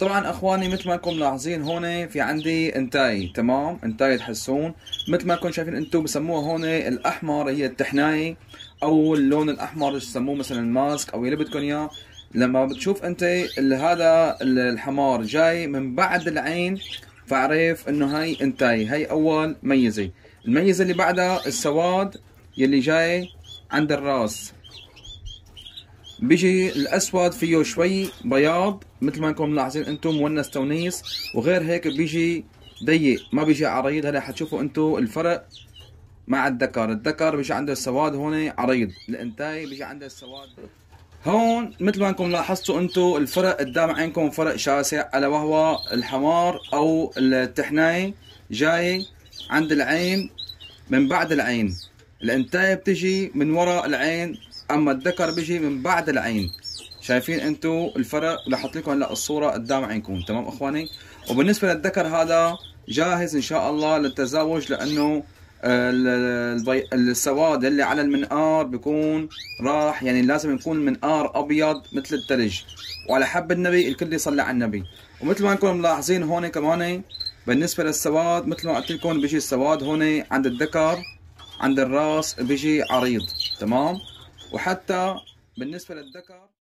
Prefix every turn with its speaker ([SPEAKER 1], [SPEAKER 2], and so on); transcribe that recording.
[SPEAKER 1] طبعا اخواني مثل ما انكم ملاحظين هون في عندي انتاي تمام انتاي تحسون مثل ما انكم شايفين انتم بسموها هون الاحمر هي التحناي او اللون الاحمر بسموه مثلا الماسك او اللي بدكم اياه لما بتشوف انت هذا الحمار جاي من بعد العين فعرف انه هاي انتاي هاي اول ميزه الميزه اللي بعدها السواد يلي جاي عند الراس بيجي الاسود فيه شوي بياض مثل ما انكم ملاحظين انتم مونس تونيس وغير هيك بيجي ضيق ما بيجي عريض هلا حتشوفوا انتم الفرق مع الدكر الدكر بيجي عنده السواد هون عريض الانتاي بيجي عنده السواد هون مثل ما انكم لاحظتوا انتم الفرق قدام عينكم فرق شاسع الا وهو الحمار او التحناي جاي عند العين من بعد العين الانتايه بتجي من وراء العين اما الذكر بيجي من بعد العين شايفين انتو الفرق راح احط لكم هلا الصوره قدام عينكم تمام اخواني وبالنسبه للذكر هذا جاهز ان شاء الله للتزاوج لانه آه، السواد اللي على المنقار بيكون راح يعني لازم يكون المنقار ابيض مثل الثلج وعلى حب النبي الكل يصلي على النبي ومثل ما انكم ملاحظين هون كمان بالنسبه للسواد مثل ما قلت لكم بيجي السواد هون عند الذكر عند الراس بيجي عريض تمام وحتى بالنسبه للذكر